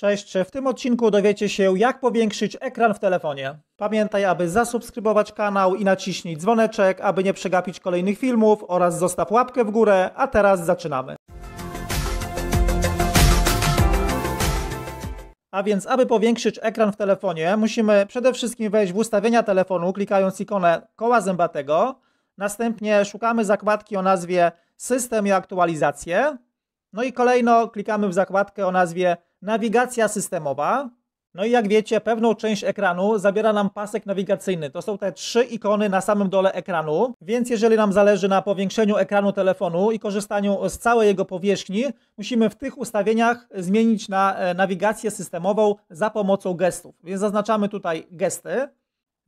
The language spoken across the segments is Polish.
Cześć, w tym odcinku dowiecie się jak powiększyć ekran w telefonie. Pamiętaj, aby zasubskrybować kanał i naciśnij dzwoneczek, aby nie przegapić kolejnych filmów oraz zostaw łapkę w górę, a teraz zaczynamy. A więc, aby powiększyć ekran w telefonie, musimy przede wszystkim wejść w ustawienia telefonu, klikając ikonę koła zębatego. Następnie szukamy zakładki o nazwie System i aktualizacje. No i kolejno klikamy w zakładkę o nazwie nawigacja systemowa. No i jak wiecie, pewną część ekranu zabiera nam pasek nawigacyjny. To są te trzy ikony na samym dole ekranu. Więc jeżeli nam zależy na powiększeniu ekranu telefonu i korzystaniu z całej jego powierzchni, musimy w tych ustawieniach zmienić na e, nawigację systemową za pomocą gestów. Więc zaznaczamy tutaj gesty.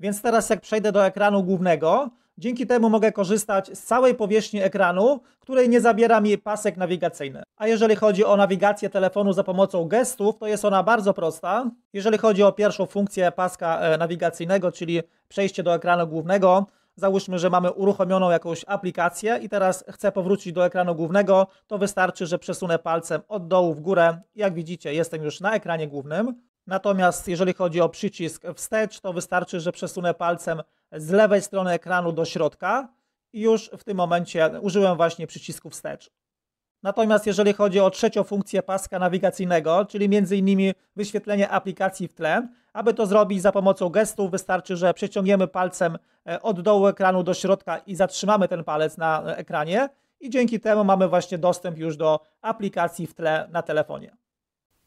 Więc teraz jak przejdę do ekranu głównego, Dzięki temu mogę korzystać z całej powierzchni ekranu, której nie zabiera mi pasek nawigacyjny. A jeżeli chodzi o nawigację telefonu za pomocą gestów, to jest ona bardzo prosta. Jeżeli chodzi o pierwszą funkcję paska e, nawigacyjnego, czyli przejście do ekranu głównego, Załóżmy, że mamy uruchomioną jakąś aplikację i teraz chcę powrócić do ekranu głównego, to wystarczy, że przesunę palcem od dołu w górę. Jak widzicie, jestem już na ekranie głównym. Natomiast jeżeli chodzi o przycisk wstecz, to wystarczy, że przesunę palcem z lewej strony ekranu do środka i już w tym momencie użyłem właśnie przycisku wstecz. Natomiast jeżeli chodzi o trzecią funkcję paska nawigacyjnego, czyli m.in. wyświetlenie aplikacji w tle, aby to zrobić za pomocą gestów wystarczy, że przeciągniemy palcem e, od dołu ekranu do środka i zatrzymamy ten palec na e, ekranie i dzięki temu mamy właśnie dostęp już do aplikacji w tle na telefonie.